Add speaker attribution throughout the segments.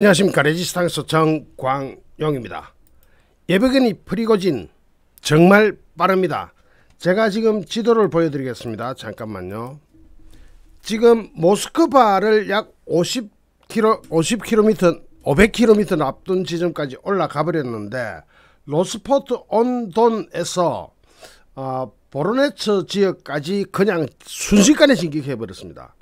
Speaker 1: 안녕하십니까 레지스탕스 정광용입니다. 예비군이 프리고진 정말 빠릅니다. 제가 지금 지도를 보여드리겠습니다. 잠깐만요. 지금 모스크바를 약 50km, 50km, 500km 앞둔 지점까지 올라가 버렸는데 로스포트 온돈에서 어, 보르네츠 지역까지 그냥 순식간에 진격해 버렸습니다.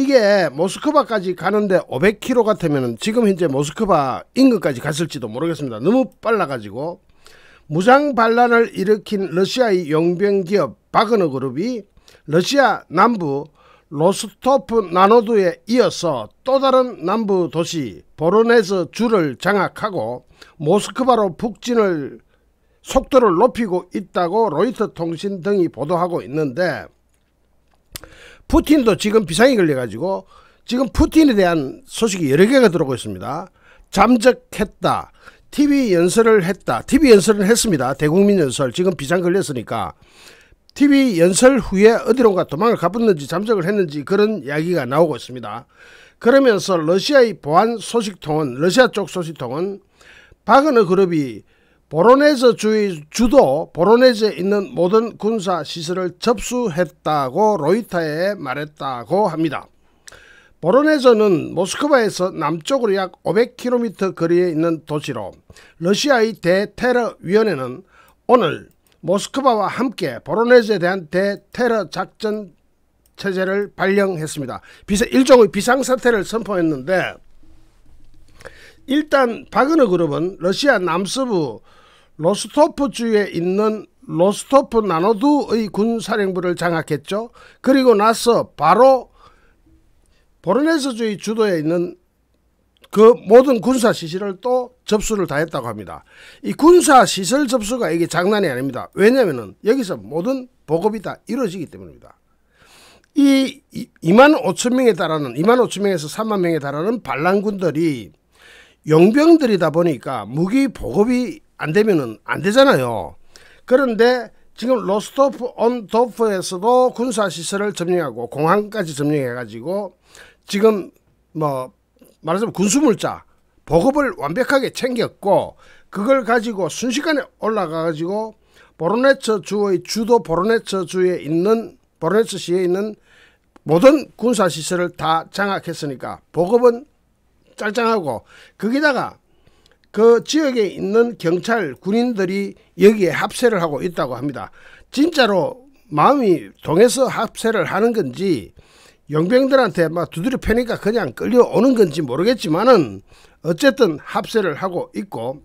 Speaker 1: 이게 모스크바까지 가는데 500km 같으면 지금 현재 모스크바 인근까지 갔을지도 모르겠습니다. 너무 빨라가지고 무장 반란을 일으킨 러시아의 용병기업 바그너 그룹이 러시아 남부 로스토프 나노드에 이어서 또 다른 남부 도시 보로네즈 주를 장악하고 모스크바로 북진을 속도를 높이고 있다고 로이터 통신 등이 보도하고 있는데 푸틴도 지금 비상이 걸려가지고 지금 푸틴에 대한 소식이 여러 개가 들어오고 있습니다. 잠적했다. TV 연설을 했다. TV 연설을 했습니다. 대국민 연설. 지금 비상 걸렸으니까. TV 연설 후에 어디론가 도망을 가봤는지 잠적을 했는지 그런 이야기가 나오고 있습니다. 그러면서 러시아의 보안 소식통은 러시아 쪽 소식통은 박은호 그룹이 보로네즈 주의 주도 보로네즈에 있는 모든 군사 시설을 접수했다고 로이터에 말했다고 합니다. 보로네즈는 모스크바에서 남쪽으로 약 500km 거리에 있는 도시로 러시아의 대테러위원회는 오늘 모스크바와 함께 보로네즈에 대한 대테러 작전 체제를 발령했습니다. 비서, 일종의 비상사태를 선포했는데 일단 바그너 그룹은 러시아 남서부 로스토프주에 있는 로스토프 나노두의 군사령부를 장악했죠. 그리고 나서 바로 보르네스주의 주도에 있는 그 모든 군사시설을 또 접수를 다 했다고 합니다. 이 군사시설 접수가 이게 장난이 아닙니다. 왜냐면은 여기서 모든 보급이 다 이루어지기 때문입니다. 이 2만 5천 명에 달하는 2만 5천 명에서 3만 명에 달하는 반란군들이 용병들이다 보니까 무기 보급이 안 되면은 안 되잖아요. 그런데 지금 로스토프 온 도프에서도 군사 시설을 점령하고 공항까지 점령해 가지고 지금 뭐 말하자면 군수물자 보급을 완벽하게 챙겼고 그걸 가지고 순식간에 올라가 가지고 보로네츠 주의 주도 보로네츠 주에 있는 보로네츠 시에 있는 모든 군사 시설을 다 장악했으니까 보급은 짤짱하고 거기다가 그 지역에 있는 경찰 군인들이 여기에 합세를 하고 있다고 합니다. 진짜로 마음이 동해서 합세를 하는 건지 용병들한테 막 두드려 패니까 그냥 끌려오는 건지 모르겠지만은 어쨌든 합세를 하고 있고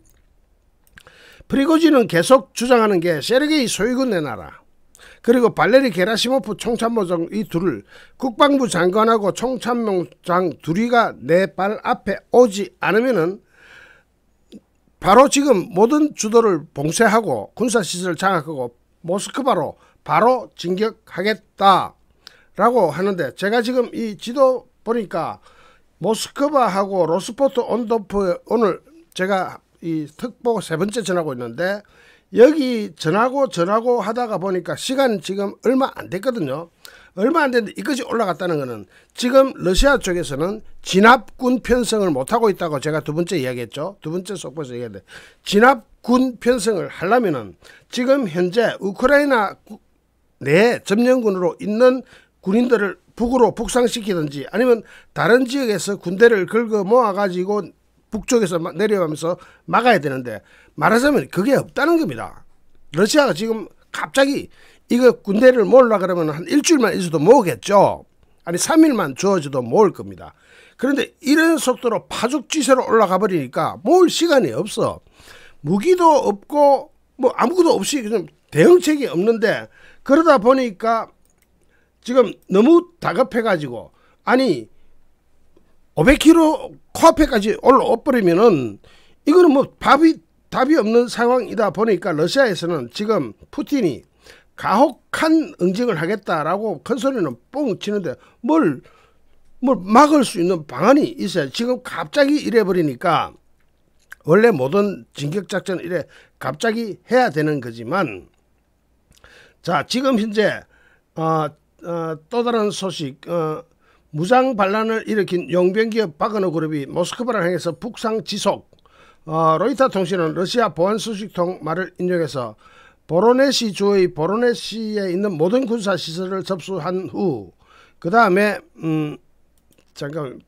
Speaker 1: 프리고지는 계속 주장하는 게 세르게이 소위군 내놔라 그리고 발레리 게라시모프 총참모장 이 둘을 국방부 장관하고 총참모장 둘이가 내 발 앞에 오지 않으면은 바로 지금 모든 주도를 봉쇄하고 군사시설을 장악하고 모스크바로 바로 진격하겠다라고 하는데 제가 지금 이 지도 보니까 모스크바하고 로스포트 온도프 오늘 제가 이 특보 세 번째 전하고 있는데 여기 전하고 전하고 하다가 보니까 시간 지금 얼마 안 됐거든요. 얼마 안 됐는데 이것이 올라갔다는 것은 지금 러시아 쪽에서는 진압군 편성을 못하고 있다고 제가 두 번째 이야기했죠. 두 번째 속보에서 얘기했는데 진압군 편성을 하려면은 지금 현재 우크라이나 내 점령군으로 있는 군인들을 북으로 북상시키든지 아니면 다른 지역에서 군대를 긁어 모아가지고 북쪽에서 내려가면서 막아야 되는데 말하자면 그게 없다는 겁니다. 러시아가 지금 갑자기 이거 군대를 몰라 그러면 한 일주일만 있어도 모으겠죠. 아니 3일만 주어져도 모을 겁니다. 그런데 이런 속도로 파죽지세로 올라가 버리니까 모을 시간이 없어. 무기도 없고 뭐 아무것도 없이 그냥 대응책이 없는데 그러다 보니까 지금 너무 다급해가지고 아니 500km 코앞에까지 올라와버리면은 이거는 뭐 밥이 답이 없는 상황이다 보니까 러시아에서는 지금 푸틴이 가혹한 응징을 하겠다라고 큰 소리는 뽕 치는데 뭘, 뭘 막을 수 있는 방안이 있어요. 지금 갑자기 이래버리니까 원래 모든 진격작전 이래 갑자기 해야 되는 거지만 자 지금 현재 어, 어, 또 다른 소식 어, 무장 반란을 일으킨 용병기업 바그너 그룹이 모스크바를 향해서 북상 지속 어, 로이터 통신은 러시아 보안 수식통 말을 인용해서 보로네시 주의 보로네시에 있는 모든 군사 시설을 접수한 후그 다음에 음 잠깐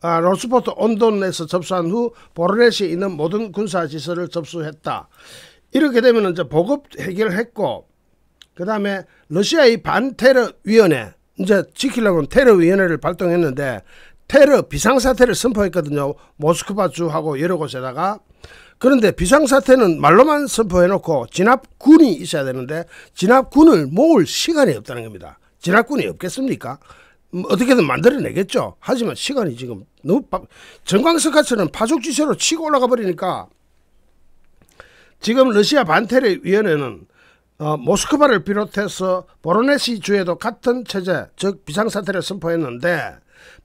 Speaker 1: 아, 로스포트 온돈에서 접수한 후 보로네시에 있는 모든 군사 시설을 접수했다. 이렇게 되면 이제 보급 해결했고 그 다음에 러시아의 반테러 위원회 이제 지키려면 테러 위원회를 발동했는데 테러 비상사태를 선포했거든요. 모스크바 주하고 여러 곳에다가 그런데 비상사태는 말로만 선포해놓고 진압군이 있어야 되는데 진압군을 모을 시간이 없다는 겁니다. 진압군이 없겠습니까? 음, 어떻게든 만들어내겠죠. 하지만 시간이 지금 너무 빡... 전광석화처럼 파죽지세로 치고 올라가 버리니까 지금 러시아 반테레위원회는 어, 모스크바를 비롯해서 보로네시 주에도 같은 체제 즉 비상사태를 선포했는데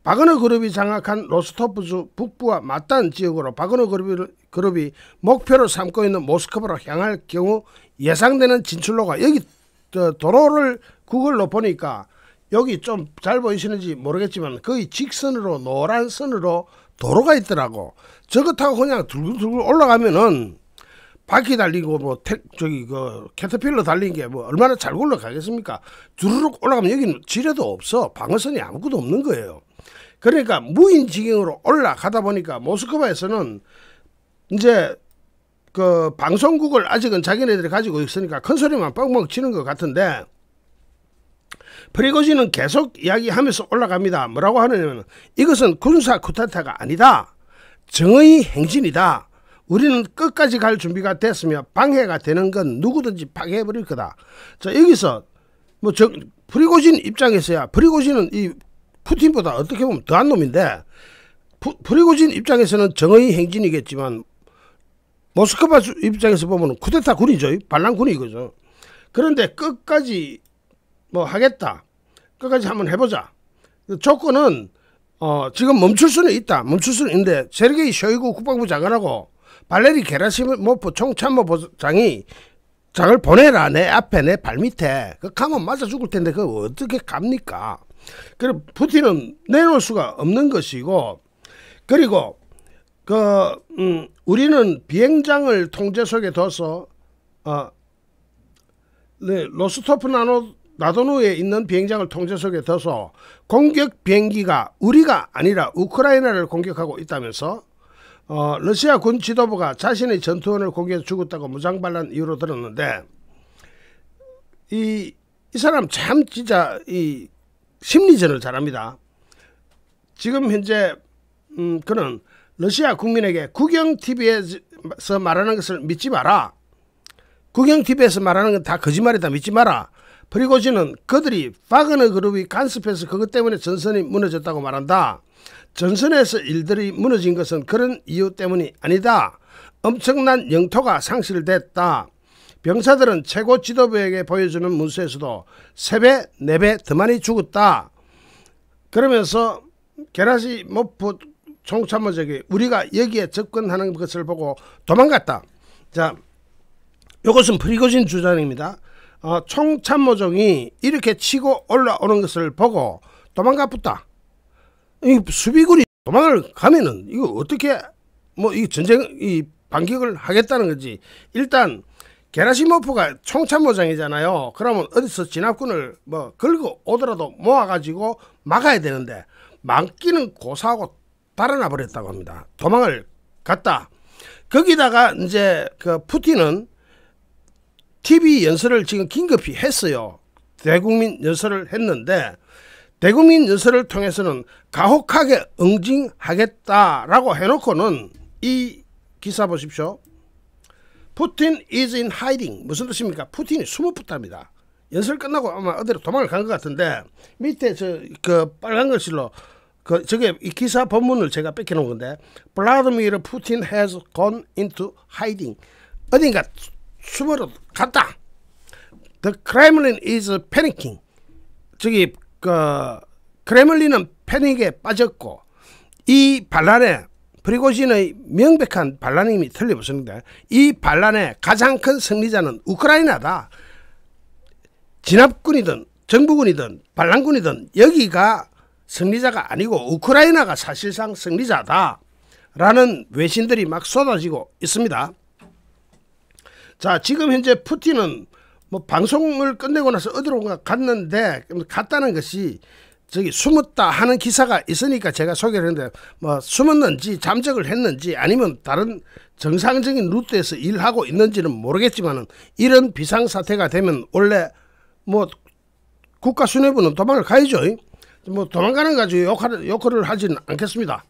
Speaker 1: 박은호 그룹이 장악한 로스토프주 북부와 맞닿은 지역으로 박은호 그룹이, 그룹이 목표로 삼고 있는 모스크바로 향할 경우 예상되는 진출로가 여기 저 어, 도로를 구글로 보니까 여기 좀 잘 보이시는지 모르겠지만 거의 직선으로 노란 선으로 도로가 있더라고. 저거 타고 그냥 둥글둥글 올라가면은 바퀴 달리고 뭐 태, 저기 그 캐터필러 달린 게 뭐 얼마나 잘 굴러가겠습니까? 주르륵 올라가면 여기는 지뢰도 없어 방어선이 아무것도 없는 거예요. 그러니까 무인지경으로 올라가다 보니까 모스크바에서는 이제 그 방송국을 아직은 자기네들이 가지고 있으니까 큰 소리만 뻥뻥 치는 것 같은데 프리고지는 계속 이야기하면서 올라갑니다. 뭐라고 하느냐면 이것은 군사 쿠데타가 아니다. 정의 행진이다. 우리는 끝까지 갈 준비가 됐으며 방해가 되는 건 누구든지 파괴해버릴 거다. 자 여기서 뭐 저, 프리고진 입장에서야 프리고진은 이 푸틴보다 어떻게 보면 더한 놈인데 부, 프리고진 입장에서는 정의 행진이겠지만 모스크바 입장에서 보면 쿠데타 군이죠. 반란 군이 이거죠. 그런데 끝까지 뭐 하겠다. 끝까지 한번 해보자. 그 조건은 어, 지금 멈출 수는 있다. 멈출 수는 있는데 세르게이 쇼이구 국방부 장관하고 발레리 게라시모프 뭐 총참모장이 장을 보내라 내 앞에 내 발밑에 그 가면 맞아 죽을 텐데 그거 어떻게 갑니까? 그리고 푸틴은 내놓을 수가 없는 것이고 그리고 그 음, 우리는 비행장을 통제 속에 둬서 아, 네, 로스토프 나노 나도노에 있는 비행장을 통제 속에 둬서 공격 비행기가 우리가 아니라 우크라이나를 공격하고 있다면서 어, 러시아 군 지도부가 자신의 전투원을 공격해 죽었다고 무장반란 이유로 들었는데 이, 이 사람 참 진짜 이 심리전을 잘합니다. 지금 현재 음, 그는 러시아 국민에게 국영TV에서 말하는 것을 믿지 마라. 국영TV에서 말하는 건 다 거짓말이다 믿지 마라. 프리고지는 그들이 파그너 그룹이 간섭해서 그것 때문에 전선이 무너졌다고 말한다. 전선에서 일들이 무너진 것은 그런 이유 때문이 아니다. 엄청난 영토가 상실됐다. 병사들은 최고 지도부에게 보여주는 문서에서도 3배, 4배 더 많이 죽었다. 그러면서 게라시모프 총참모적이 우리가 여기에 접근하는 것을 보고 도망갔다. 자, 이것은 프리고진 주장입니다. 어, 총참모종이 이렇게 치고 올라오는 것을 보고 도망가 붙다. 이 수비군이 도망을 가면은 이거 어떻게 뭐 이 전쟁 이 반격을 하겠다는 거지. 일단 게라시모프가 총참모장이잖아요. 그러면 어디서 진압군을 뭐 긁어 오더라도 모아가지고 막아야 되는데 막기는 고사하고 달아나 버렸다고 합니다. 도망을 갔다. 거기다가 이제 그 푸틴은 TV 연설을 지금 긴급히 했어요. 대국민 연설을 했는데 대국민 연설을 통해서는 가혹하게 응징하겠다라고 해놓고는 이 기사 보십시오. 푸틴 is in hiding. 무슨 뜻입니까? 푸틴이 숨어붙답니다. 연설 끝나고 아마 어디로 도망을 간 것 같은데 밑에 저 그 빨간 글씨로 그 저게 이 기사 본문을 제가 뺏겨놓은 건데 블라디미르 푸틴 has gone into hiding. 어딘가 숨으로 갔다. The Kremlin is panicking. 저기 그크레린은 패닉에 빠졌고 이 반란에 프리고진의 명백한 반란임이 틀림없습니다. 이 반란의 가장 큰 승리자는 우크라이나다. 진압군이든 정부군이든 반란군이든 여기가 승리자가 아니고 우크라이나가 사실상 승리자다. 라는 외신들이 막 쏟아지고 있습니다. 자 지금 현재 푸틴은 뭐 방송을 끝내고 나서 어디론가 갔는데 갔다는 것이 저기 숨었다 하는 기사가 있으니까 제가 소개를 했는데 뭐 숨었는지 잠적을 했는지 아니면 다른 정상적인 루트에서 일하고 있는지는 모르겠지만은 이런 비상 사태가 되면 원래 뭐 국가 수뇌부는 도망을 가야죠. 뭐 도망가는 가지고 역을 역할을 하지는 않겠습니다.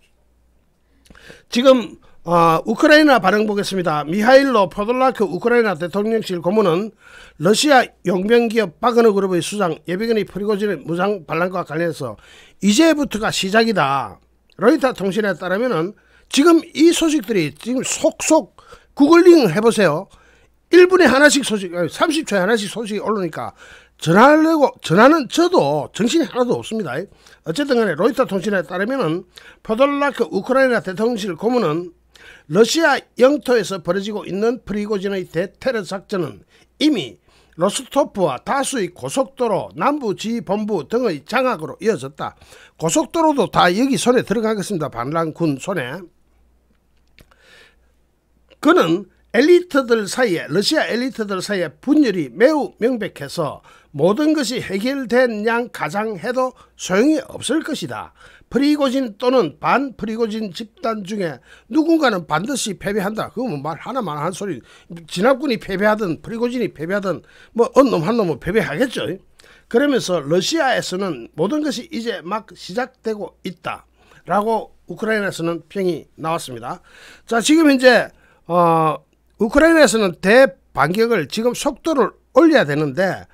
Speaker 1: 지금 어, 우크라이나 반응 보겠습니다. 미하일로 포돌라크 우크라이나 대통령실 고문은 러시아 용병기업 바그너 그룹의 수장 예비군이 프리고진의 무장 반란과 관련해서 이제부터가 시작이다. 로이터 통신에 따르면은 지금 이 소식들이 지금 속속 구글링 해보세요. 1분에 하나씩 소식, 30초에 하나씩 소식이 오르니까 전하려고, 전하는 저도 정신이 하나도 없습니다. 어쨌든 간에 로이터 통신에 따르면은 포돌라크 우크라이나 대통령실 고문은 러시아 영토에서 벌어지고 있는 프리고진의 대테러 작전은 이미 로스토프와 다수의 고속도로, 남부지휘본부 등의 장악으로 이어졌다. 고속도로도 다 여기 손에 들어가겠습니다. 반란군 손에. 그는 엘리트들 사이에 러시아 엘리트들 사이에 분열이 매우 명백해서 모든 것이 해결된 양 가장 해도 소용이 없을 것이다. 프리고진 또는 반프리고진 집단 중에 누군가는 반드시 패배한다. 그거말 뭐 하나만 한 소리. 진압군이 패배하든 프리고진이 패배하든 뭐 어느 놈한 놈은 패배하겠죠. 그러면서 러시아에서는 모든 것이 이제 막 시작되고 있다. 라고 우크라이나에서는 평이 나왔습니다. 자 지금 이제 어 우크라이나에서는 대반격을 지금 속도를 올려야 되는데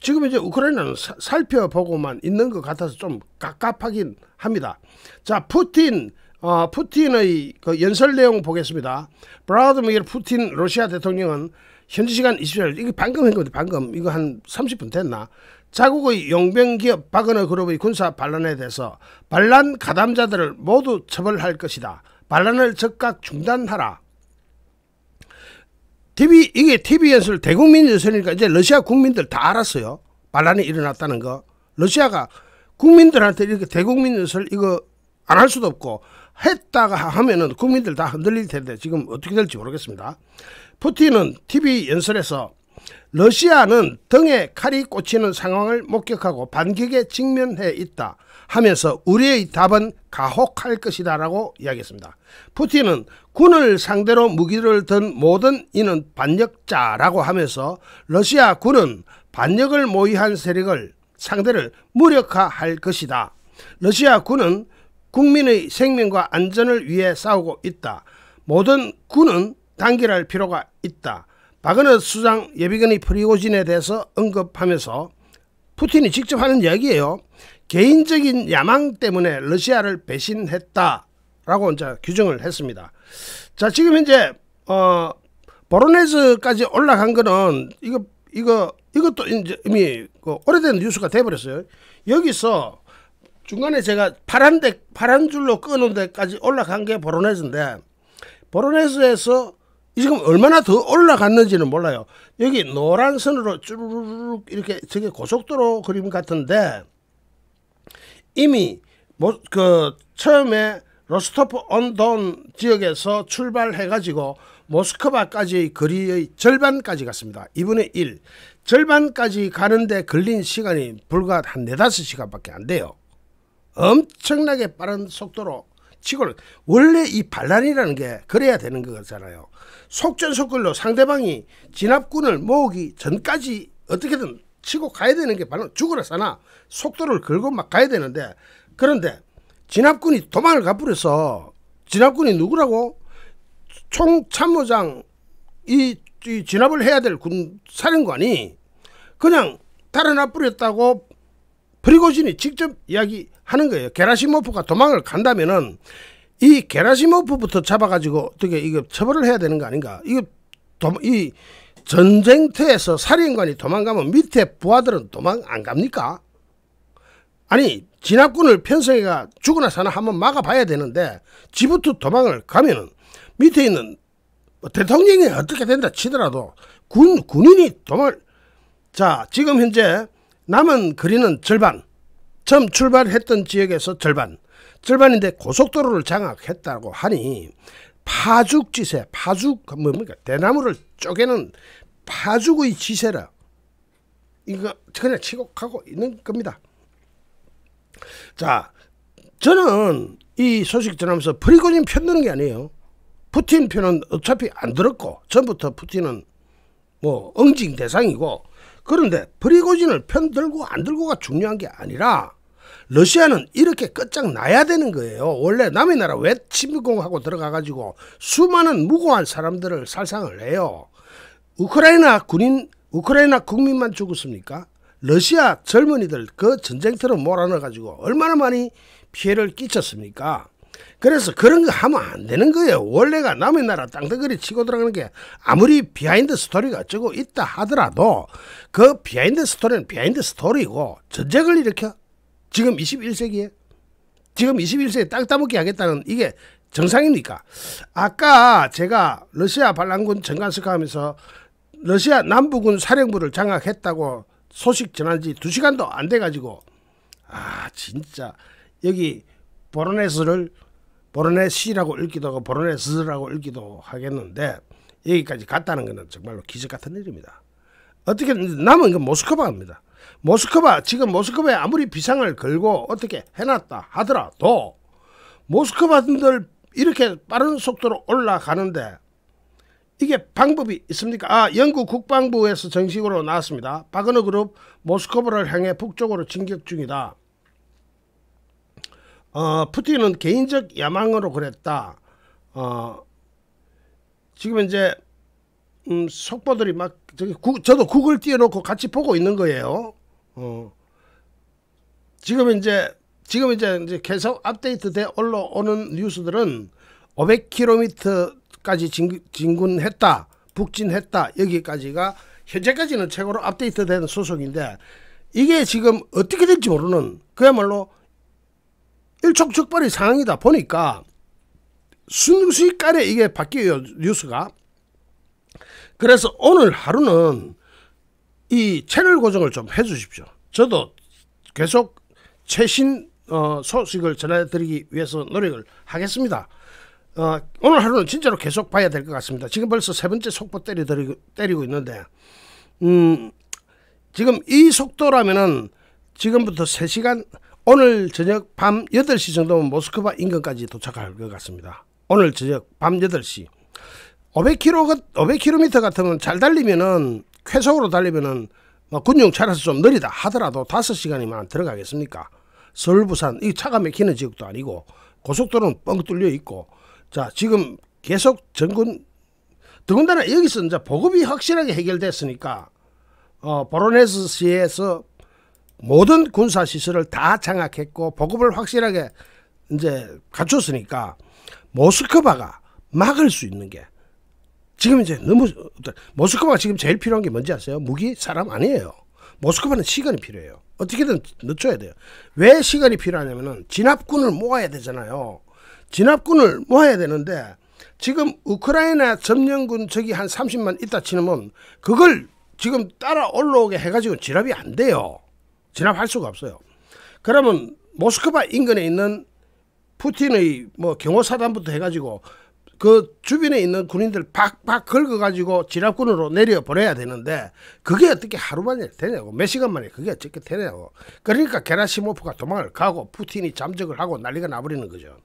Speaker 1: 지금 이제 우크라이나는 사, 살펴보고만 있는 것 같아서 좀 갑갑하긴 합니다. 자, 푸틴 어, 푸틴의 그 연설 내용 보겠습니다. 브라드미르 우 푸틴 러시아 대통령은 현지 시간 2 0일 이게 방금 한 건데 방금 이거 한 30분 됐나? 자국의 용병기업 바그너 그룹의 군사 반란에 대해서 반란 가담자들을 모두 처벌할 것이다. 반란을 즉각 중단하라. TV 이게 TV 연설 대국민 연설이니까 이제 러시아 국민들 다 알았어요. 반란이 일어났다는 거. 러시아가 국민들한테 이렇게 대국민 연설 이거 안 할 수도 없고 했다가 하면은 국민들 다 흔들릴 텐데 지금 어떻게 될지 모르겠습니다. 푸틴은 TV 연설에서 러시아는 등에 칼이 꽂히는 상황을 목격하고 반격에 직면해 있다. 하면서 우리의 답은 가혹할 것이다라고 이야기했습니다. 푸틴은 군을 상대로 무기를 든 모든 이는 반역자라고 하면서 러시아 군은 반역을 모의한 세력을 상대를 무력화할 것이다. 러시아 군은 국민의 생명과 안전을 위해 싸우고 있다. 모든 군은 단결할 필요가 있다. 박은호 수장 예비군이 프리고진에 대해서 언급하면서 푸틴이 직접 하는 이야기예요. 개인적인 야망 때문에 러시아를 배신했다라고 이제 규정을 했습니다. 자 지금 현재 어 보로네즈까지 올라간 거는 이거 이거 이것도 이제 이미 그 오래된 뉴스가 돼버렸어요. 여기서 중간에 제가 파란 데 파란 줄로 끊은 데까지 올라간 게 보로네즈인데 보로네즈에서 지금 얼마나 더 올라갔는지는 몰라요. 여기 노란 선으로 쭈르륵 이렇게 저게 고속도로 그림 같은데 이미 뭐, 그 처음에 로스토프 언돈 지역에서 출발해가지고 모스크바까지 거리의 절반까지 갔습니다. 2분의 1. 절반까지 가는데 걸린 시간이 불과 한 4, 5시간밖에 안 돼요. 엄청나게 빠른 속도로 치고를 원래 이 반란이라는 게 그래야 되는 거잖아요. 속전속결로 상대방이 진압군을 모으기 전까지 어떻게든 치고 가야 되는 게 바로 죽으라 싸나 속도를 걸고 막 가야 되는데 그런데 진압군이 도망을 가버려서 진압군이 누구라고 총참모장 이, 이 진압을 해야 될 군 사령관이 그냥 달아나버렸다고 프리고신이 직접 이야기하는 거예요. 게라시모프가 도망을 간다면은 이 게라시모프부터 잡아가지고 어떻게 이거 처벌을 해야 되는 거 아닌가? 이거 도, 이 전쟁터에서 살인관이 도망가면 밑에 부하들은 도망 안 갑니까? 아니 진압군을 편성이가 죽으나 사나 한번 막아봐야 되는데 지부터 도망을 가면은 밑에 있는 뭐 대통령이 어떻게 된다 치더라도 군, 군인이 도망자 지금 현재 남은 그리는 절반 처음 출발했던 지역에서 절반 절반인데 고속도로를 장악했다고 하니 파죽지세 파죽 그 뭡니까 대나무를 쪽에는 파죽의 지세라. 이거 그냥 치곡하고 있는 겁니다. 자, 저는 이 소식 전하면서 프리고진 편 드는 게 아니에요. 푸틴 편은 어차피 안 들었고 전부터 푸틴은 뭐 응징 대상이고 그런데 프리고진을 편 들고 안 들고가 중요한 게 아니라 러시아는 이렇게 끝장나야 되는 거예요. 원래 남의 나라 왜 침공하고 들어가가지고 수많은 무고한 사람들을 살상을 해요. 우크라이나 군인, 우크라이나 국민만 죽었습니까? 러시아 젊은이들 그 전쟁터로 몰아넣어가지고 얼마나 많이 피해를 끼쳤습니까? 그래서 그런 거 하면 안 되는 거예요. 원래가 남의 나라 땅덩어리 치고 들어가는 게 아무리 비하인드 스토리가 어쩌고 있다 하더라도 그 비하인드 스토리는 비하인드 스토리고 전쟁을 일으켜 지금 21세기에 지금 21세기에 땅 따먹기 하겠다는 이게 정상입니까? 아까 제가 러시아 반란군 정간석 하면서 러시아 남부군 사령부를 장악했다고 소식 전한 지 두시간도안 돼가지고 아 진짜 여기 보르네스를 보르네시라고 읽기도 하고 보르네스라고 읽기도 하겠는데 여기까지 갔다는 것은 정말로 기적 같은 일입니다. 어떻게 남은 건 모스크바입니다. 모스크바 지금 모스크바에 아무리 비상을 걸고 어떻게 해놨다 하더라도 모스크바들 이렇게 빠른 속도로 올라가는데 이게 방법이 있습니까? 아 영국 국방부에서 정식으로 나왔습니다. 바그너 그룹 모스크바를 향해 북쪽으로 진격 중이다. 어, 푸틴은 개인적 야망으로 그랬다. 어, 지금 이제 음, 속보들이 막 저기 구, 저도 구글 띄워놓고 같이 보고 있는 거예요. 어, 지금 이제 지금 이제, 이제 계속 업데이트돼 올라오는 뉴스들은 500km까지 진, 진군했다, 북진했다 여기까지가 현재까지는 최고로 업데이트된 소속인데 이게 지금 어떻게 될지 모르는 그야말로 일촉즉발의 상황이다 보니까 순식간에 이게 바뀌어요 뉴스가 그래서 오늘 하루는 이 채널 고정을 좀 해주십시오. 저도 계속 최신 어, 소식을 전해드리기 위해서 노력을 하겠습니다. 어, 오늘 하루는 진짜로 계속 봐야 될 것 같습니다. 지금 벌써 세 번째 속보 때리고, 때리고 있는데, 음, 지금 이 속도라면은 지금부터 3시간, 오늘 저녁 밤 8시 정도면 모스크바 인근까지 도착할 것 같습니다. 오늘 저녁 밤 8시. 500km, 500km 같으면 잘 달리면은 쾌속으로 달리면은 뭐 군용 차라서 좀 느리다 하더라도 다섯 시간이면 들어가겠습니까? 서울 부산 이 차가 막히는 지역도 아니고 고속도로는 뻥 뚫려 있고 자 지금 계속 전군 더군다나 여기서 이제 보급이 확실하게 해결됐으니까 어, 보로네스 시에서 모든 군사 시설을 다 장악했고 보급을 확실하게 이제 갖췄으니까 모스크바가 막을 수 있는 게 지금 이제 너무 모스크바가 지금 제일 필요한 게 뭔지 아세요? 무기 사람 아니에요. 모스크바는 시간이 필요해요. 어떻게든 늦춰야 돼요. 왜 시간이 필요하냐면은 진압군을 모아야 되잖아요. 진압군을 모아야 되는데 지금 우크라이나 점령군 적이 한 30만 있다 치면 그걸 지금 따라 올라오게 해가지고 진압이 안 돼요. 진압할 수가 없어요. 그러면 모스크바 인근에 있는 푸틴의 뭐 경호사단부터 해가지고 그 주변에 있는 군인들 팍팍 긁어가지고 진압군으로 내려 보내야 되는데 그게 어떻게 하루 만에 되냐고 몇 시간 만에 그게 어떻게 되냐고 그러니까 게라시모프가 도망을 가고 푸틴이 잠적을 하고 난리가 나버리는 거죠.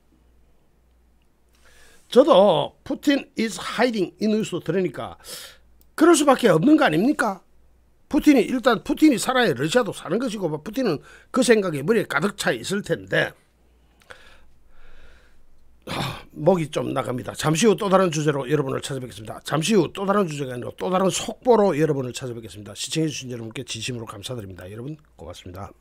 Speaker 1: 저도 푸틴 is hiding 이 뉴스 들으니까 그럴 수밖에 없는 거 아닙니까? 푸틴이 일단 푸틴이 살아야 러시아도 사는 것이고 뭐 푸틴은 그 생각이 머리에 가득 차 있을 텐데 아, 목이 좀 나갑니다. 잠시 후 또 다른 주제로 여러분을 찾아뵙겠습니다. 잠시 후 또 다른 주제가 아니라 또 다른 속보로 여러분을 찾아뵙겠습니다. 시청해주신 여러분께 진심으로 감사드립니다. 여러분 고맙습니다.